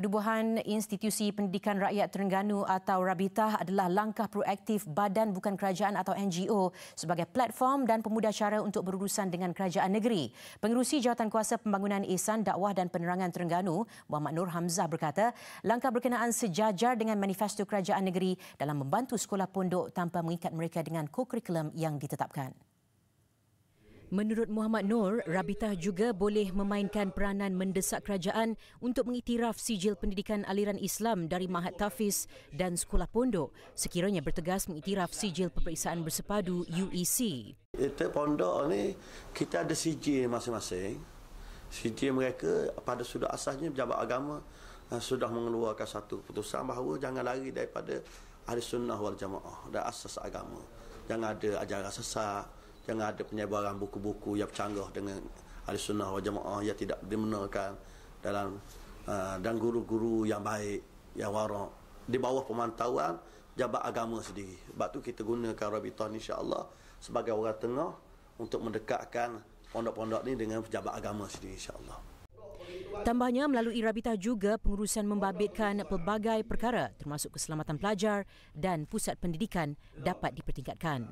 Penubuhan Institusi Pendidikan Rakyat Terengganu atau Rabitah adalah langkah proaktif badan bukan kerajaan atau NGO sebagai platform dan pemudah cara untuk berurusan dengan kerajaan negeri. Pengerusi Jawatan Kuasa Pembangunan Ihsan Dakwah dan Penerangan Terengganu, Muhammad Nur Hamzah berkata, langkah berkenaan sejajar dengan manifesto kerajaan negeri dalam membantu sekolah pondok tanpa mengikat mereka dengan kokurikulum yang ditetapkan. Menurut Muhammad Nur, Rabitah juga boleh memainkan peranan mendesak kerajaan untuk mengiktiraf sijil pendidikan aliran Islam dari Mahat Tafis dan Sekolah Pondok sekiranya bertegas mengiktiraf sijil peperiksaan bersepadu UEC. Itu eh, pondok ni kita ada sijil masing-masing. Sijil mereka pada sudut asasnya pejabat agama eh, sudah mengeluarkan satu putusan bahawa jangan lari daripada ahli sunnah wal jamaah dan asas agama. Jangan ada ajaran sesat, jangan ada penyebaran buku-buku yang bercanggah dengan ahli sunnah wal jamaah yang tidak dimenarkan dalam uh, dan guru-guru yang baik yang warak di bawah pemantauan jabat agama sendiri sebab tu kita gunakan Rabitan insyaAllah sebagai orang tengah untuk mendekatkan pondok-pondok ni dengan pejabat agama sendiri insyaAllah Tambahnya, melalui Rabita juga pengurusan membabitkan pelbagai perkara termasuk keselamatan pelajar dan pusat pendidikan dapat dipertingkatkan.